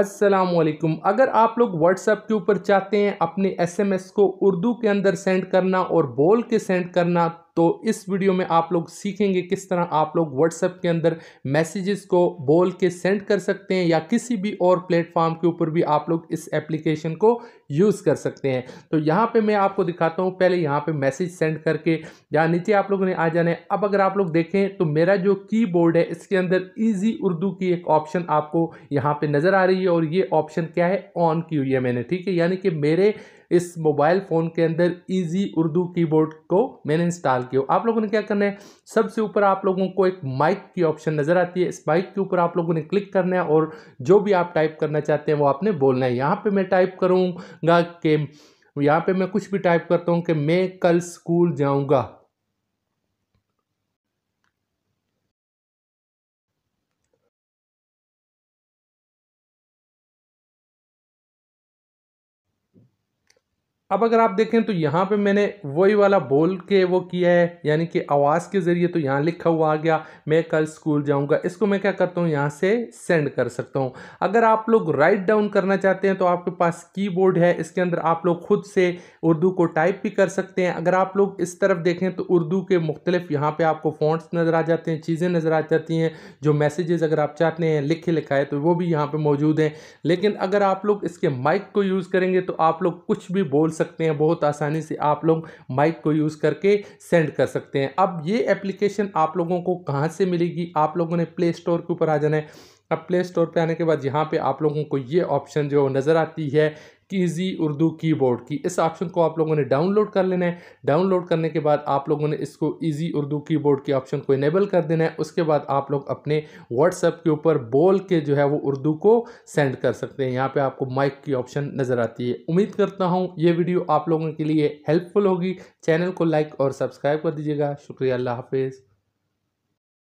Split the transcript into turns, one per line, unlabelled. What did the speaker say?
असलकुम अगर आप लोग व्हाट्सएप के ऊपर चाहते हैं अपने एसएमएस को उर्दू के अंदर सेंड करना और बोल के सेंड करना तो इस वीडियो में आप लोग सीखेंगे किस तरह आप लोग व्हाट्सएप के अंदर मैसेजेस को बोल के सेंड कर सकते हैं या किसी भी और प्लेटफॉर्म के ऊपर भी आप लोग इस एप्लीकेशन को यूज़ कर सकते हैं तो यहाँ पे मैं आपको दिखाता हूँ पहले यहाँ पे मैसेज सेंड करके या नीचे आप लोगों ने आ जाना है अब अगर आप लोग देखें तो मेरा जो कीबोर्ड है इसके अंदर ईजी उर्दू की एक ऑप्शन आपको यहाँ पर नज़र आ रही है और ये ऑप्शन क्या है ऑन की हुई है मैंने ठीक है यानी कि मेरे इस मोबाइल फ़ोन के अंदर ईजी उर्दू कीबोर्ड को मैंने इंस्टॉल किया आप लोगों ने क्या करना है सबसे ऊपर आप लोगों को एक माइक की ऑप्शन नज़र आती है इस माइक के ऊपर आप लोगों ने क्लिक करना है और जो भी आप टाइप करना चाहते हैं वो आपने बोलना है यहाँ पर मैं टाइप करूँगा कि यहाँ पे मैं कुछ भी टाइप करता हूँ कि मैं कल स्कूल जाऊँगा अब अगर आप देखें तो यहाँ पे मैंने वही वाला बोल के वो किया है यानी कि आवाज़ के ज़रिए तो यहाँ लिखा हुआ आ गया मैं कल स्कूल जाऊँगा इसको मैं क्या करता हूँ यहाँ से सेंड कर सकता हूँ अगर आप लोग राइट डाउन करना चाहते हैं तो आपके पास कीबोर्ड है इसके अंदर आप लोग खुद से उर्दू को टाइप भी कर सकते हैं अगर आप लोग इस तरफ देखें तो उर्दू के मुख्तलिफ यहाँ पर आपको फ़ॉन्ट्स नज़र आ जाते हैं चीज़ें नज़र आ जाती हैं जो मैसेजेस अगर आप चाहते हैं लिखे लिखाए तो वो भी यहाँ पर मौजूद हैं लेकिन अगर आप लोग इसके माइक को यूज़ करेंगे तो आप लोग कुछ भी बोल सकते सकते हैं बहुत आसानी से आप लोग माइक को यूज़ करके सेंड कर सकते हैं अब ये एप्लीकेशन आप लोगों को कहाँ से मिलेगी आप लोगों ने प्ले स्टोर के ऊपर आ जाना है अब प्ले स्टोर पर आने के बाद यहाँ पे आप लोगों को ये ऑप्शन जो नज़र आती है की ईजी उर्दू कीबोर्ड की इस ऑप्शन को आप लोगों ने डाउनलोड कर लेना है डाउनलोड करने के बाद आप लोगों ने इसको ईजी उर्दू कीबोर्ड की ऑप्शन को इनेबल कर देना है उसके बाद आप लोग अपने व्हाट्सएप के ऊपर बोल के जो है वो उर्दू को सेंड कर सकते हैं यहाँ पर आपको माइक की ऑप्शन नज़र आती है उम्मीद करता हूँ ये वीडियो आप लोगों के लिए हेल्पफुल होगी चैनल को लाइक और सब्सक्राइब कर दीजिएगा शुक्रिया अल्लाह हाफिज़